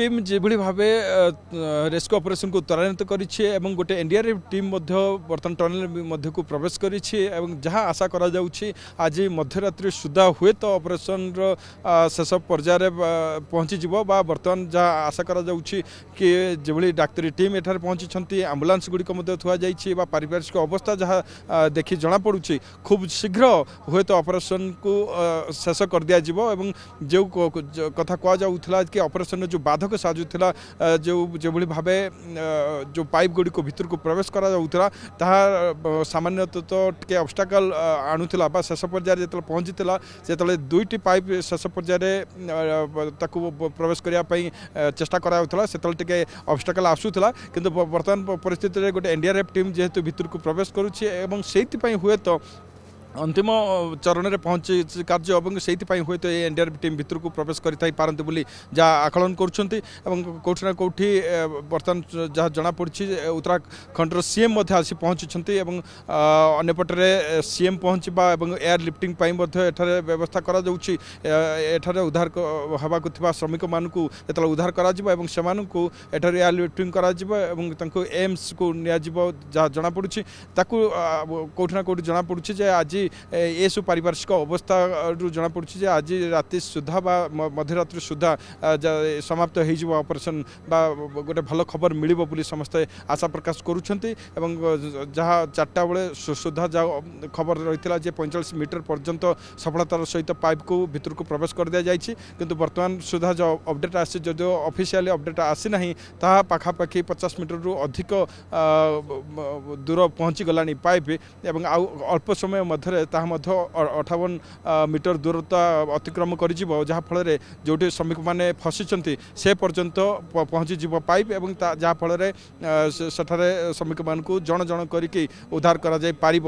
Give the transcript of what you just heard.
team যেভাবে ভাবে রেস্কু operation ত্বরান্বিত করেছে এবং গোটে এনডিআরএফ টিম মধ্য বর্তমান টনেল মধ্যকু প্রবেশ করেছে এবং যা আশা করা যাচ্ছে আজ মধ্যরাত্রি সুদ্ধা হুয়েত অপরেশনর শেষ পর্যায়ে পৌঁছিযোগ বা বর্তমান যা আশা করা যাচ্ছে কি যেভাবে ডাক্তারী টিম এঠার পৌঁছিছেন আম্বুলান্স গুড়ি থুয়াই বা পারিপার্শ্বিক অবস্থা যা দেখি জনাপড়ুছে খুব শীঘ্র হুয়েত অপরেশন কু শেষ করে দিয়া যে কথা কুয়া যাওয়া কি অপরেশন যে বাধক को साजुला जो जो भाव जो पाइप गुड़ को भितर को प्रवेश कराऊला ता सामान्यत तो टे अबाकल आणुला शेष पर्यायर जो पहुँची से दुईट पाइप शेष पर्यायर प्रवेश करने चेषा कराला से अबस्टाकल आसूला कि बर्तमान परिस्थितर गोटे एनडीआरएफ टीम जेहेतु भितर को प्रवेश करुँचे से हूँ तो ଅନ୍ତିମ ଚରଣରେ ପହଞ୍ଚିଛି କାର୍ଯ୍ୟ ଏବଂ ସେଇଥିପାଇଁ ହୁଏତ ଏ ଏନ୍ଡିଆର୍ଏଫ୍ ଟିମ୍ ଭିତରକୁ ପ୍ରବେଶ କରିଥାଇପାରନ୍ତି ବୋଲି ଯାହା ଆକଳନ କରୁଛନ୍ତି ଏବଂ କେଉଁଠି ନା କେଉଁଠି ବର୍ତ୍ତମାନ ଯାହା ଜଣାପଡ଼ିଛି ଉତ୍ତରାଖଣ୍ଡର ସିଏମ୍ ମଧ୍ୟ ଆସି ପହଞ୍ଚିଛନ୍ତି ଏବଂ ଅନ୍ୟପଟରେ ସିଏମ୍ ପହଞ୍ଚିବା ଏବଂ ଏୟାର ଲିଫ୍ଟିଂ ପାଇଁ ମଧ୍ୟ ଏଠାରେ ବ୍ୟବସ୍ଥା କରାଯାଉଛି ଏଠାରେ ଉଦ୍ଧାର ହେବାକୁ ଥିବା ଶ୍ରମିକମାନଙ୍କୁ ଯେତେବେଳେ ଉଦ୍ଧାର କରାଯିବ ଏବଂ ସେମାନଙ୍କୁ ଏଠାରେ ଏୟାର ଲିଫ୍ଟିଂ କରାଯିବ ଏବଂ ତାଙ୍କୁ ଏମ୍ସକୁ ନିଆଯିବ ଯାହା ଜଣାପଡ଼ୁଛି ତାକୁ କେଉଁଠି ନା କେଉଁଠି ଜଣାପଡ଼ୁଛି ଯେ ଆଜି ଆଜି ଏସବୁ ପାରିପାର୍ଶ୍ୱିକ ଅବସ୍ଥାରୁ ଜଣାପଡ଼ୁଛି ଯେ ଆଜି ରାତି ସୁଦ୍ଧା ବା ମଧ୍ୟରାତ୍ରି ସୁଦ୍ଧା ସମାପ୍ତ ହୋଇଯିବ ଅପରେସନ୍ ବା ଗୋଟେ ଭଲ ଖବର ମିଳିବ ବୋଲି ସମସ୍ତେ ଆଶା ପ୍ରକାଶ କରୁଛନ୍ତି ଏବଂ ଯାହା ଚାରିଟା ବେଳେ ସୁଦ୍ଧା ଯାହା ଖବର ରହିଥିଲା ଯେ ପଇଁଚାଳିଶ ମିଟର ପର୍ଯ୍ୟନ୍ତ ସଫଳତାର ସହିତ ପାଇପ୍କୁ ଭିତରକୁ ପ୍ରବେଶ କରିଦିଆଯାଇଛି କିନ୍ତୁ ବର୍ତ୍ତମାନ ସୁଦ୍ଧା ଯେଉଁ ଅପଡ଼େଟ୍ ଆସିଛି ଯଦିଓ ଅଫିସିଆଲି ଅପଡ଼େଟ୍ ଆସିନାହିଁ ତାହା ପାଖାପାଖି ପଚାଶ ମିଟରରୁ ଅଧିକ ଦୂର ପହଞ୍ଚିଗଲାଣି ପାଇପ୍ ଏବଂ ଆଉ ଅଳ୍ପ ସମୟ ମଧ୍ୟ ପଥରେ ତାହା ମଧ୍ୟ ଅଠାବନ ମିଟର ଦୂରତା ଅତିକ୍ରମ କରିଯିବ ଯାହାଫଳରେ ଯେଉଁଠି ଶ୍ରମିକମାନେ ଫସିଛନ୍ତି ସେ ପର୍ଯ୍ୟନ୍ତ ପହଞ୍ଚିଯିବ ପାଇପ୍ ଏବଂ ତା ଯାହାଫଳରେ ସେଠାରେ ଶ୍ରମିକମାନଙ୍କୁ ଜଣ ଜଣ କରିକି ଉଦ୍ଧାର କରାଯାଇପାରିବ